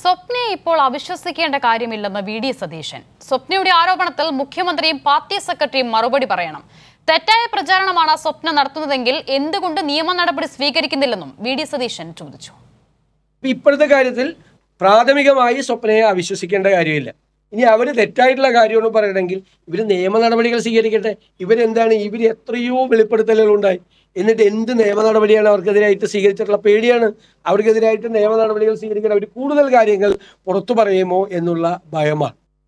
സ്വപ്നയെ ഇപ്പോൾ അവിശ്വസിക്കേണ്ട കാര്യമില്ലെന്ന് V D Satheesan സ്വപ്നയുടെ ആരോപണത്തിൽ മുഖ്യമന്ത്രിയും പാർട്ടി സെക്രട്ടറിയും മറുപടി പറയണം തെറ്റായ പ്രചാരണമാണ് സ്വപ്ന നടത്തുന്നതെങ്കിൽ എന്തുകൊണ്ട് നിയമ നടപടി സ്വീകരിക്കുന്നില്ലെന്നും വി ഡി സതീശൻ ചോദിച്ചു ഇപ്പോഴത്തെ കാര്യത്തിൽ പ്രാഥമികമായി സ്വപ്നയെ അവിശ്വസിക്കേണ്ട കാര്യമില്ല ഇനി അവർ തെറ്റായിട്ടുള്ള കാര്യമാണ് പറയണമെങ്കിൽ ഇവർ നിയമ നടപടികൾ സ്വീകരിക്കട്ടെ ഇവരെന്താണ് ഇവർ എത്രയോ ഉണ്ടായി എന്നിട്ട് എന്ത് നിയമ നടപടിയാണ് അവർക്കെതിരായിട്ട് സ്വീകരിച്ചിട്ടുള്ള പേടിയാണ് അവർക്കെതിരായിട്ട് നിയമ നടപടികൾ സ്വീകരിക്കാൻ അവർ കൂടുതൽ കാര്യങ്ങൾ പുറത്തു പറയുമോ എന്നുള്ള ഭയമാണ്